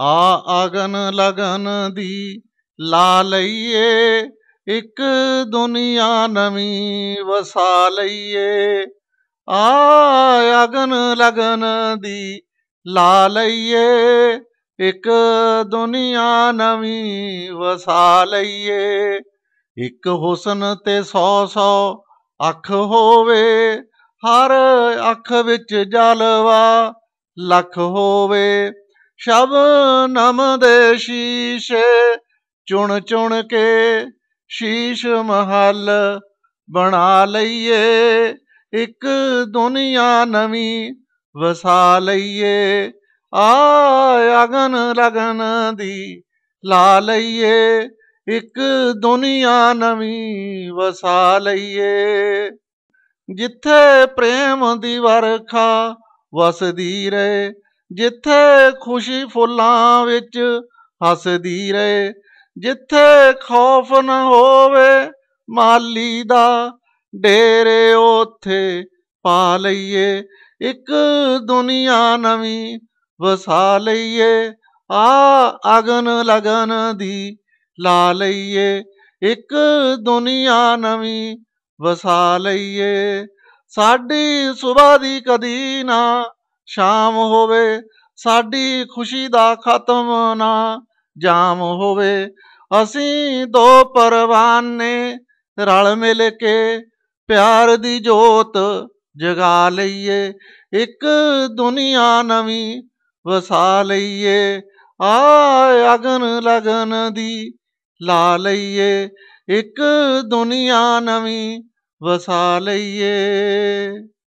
ਆ ਆਗਨ ਲਗਨ ਦੀ ਲਾ ਲਈਏ ਇੱਕ ਦੁਨੀਆ ਨਵੀਂ ਵਸਾ ਲਈਏ ਆ ਆਗਨ ਲਗਨ ਦੀ ਲਾ ਲਈਏ ਇੱਕ ਦੁਨੀਆ ਨਵੀਂ ਵਸਾ ਲਈਏ ਇੱਕ ਹੁਸਨ ਤੇ 100 100 ਅੱਖ ਹੋਵੇ ਹਰ ਅੱਖ ਵਿੱਚ ਜਲਵਾ ਲੱਖ ਹੋਵੇ ਸ਼ਬ ਨਮ ਦੇ ਸ਼ੀਸ਼ੇ ਚੁਣ ਚੁਣ ਕੇ ਸ਼ੀਸ਼ ਮਹਲ ਬਣਾ ਲਈਏ ਇੱਕ ਦੁਨੀਆ ਨਵੀਂ ਵਸਾ ਲਈਏ ਆ ਅਗਨ ਲਗਨ ਦੀ ਲਾ ਲਈਏ ਇੱਕ ਦੁਨੀਆ ਨਵੀਂ ਵਸਾ ਲਈਏ ਜਿੱਥੇ ਪ੍ਰੇਮ ਦੀ ਵਰਖਾ ਵਸਦੀ ਰਹੇ ਜਿੱਥੇ ਖੁਸ਼ੀ ਫੁੱਲਾਂ ਵਿੱਚ ਹੱਸਦੀ ਰਹੇ ਜਿੱਥੇ ਖੌਫ ਨ ਹੋਵੇ ਮਾਲੀ ਦਾ ਡੇਰੇ ਉੱਥੇ ਪਾ ਲਈਏ ਇੱਕ ਦੁਨੀਆ ਨਵੀਂ ਵਸਾ ਲਈਏ ਆ ਅਗਨ ਲਗਨ ਦੀ ਲਾ ਲਈਏ ਇੱਕ ਦੁਨੀਆ ਨਵੀਂ ਵਸਾ ਲਈਏ ਸਾਡੀ ਸੁਭਾ ਦੀ ਕਦੀ ਨਾ ਸ਼ਾਮ ਹੋਵੇ ਸਾਡੀ ਖੁਸ਼ੀ ਦਾ ਖਤਮ ਨਾ ਜਾਮ ਹੋਵੇ ਅਸੀਂ ਦੋ ਪਰਵਾਨੇ ਰਲ ਮਿਲ ਕੇ ਪਿਆਰ ਦੀ ਜੋਤ ਜਗਾ ਲਈਏ ਇੱਕ ਦੁਨੀਆ ਨਵੀਂ ਵਸਾ ਲਈਏ ਆ ਅਗਨ ਲਗਨ ਦੀ ਲਾ ਲਈਏ ਇੱਕ ਦੁਨੀਆ ਨਵੀਂ ਵਸਾ ਲਈਏ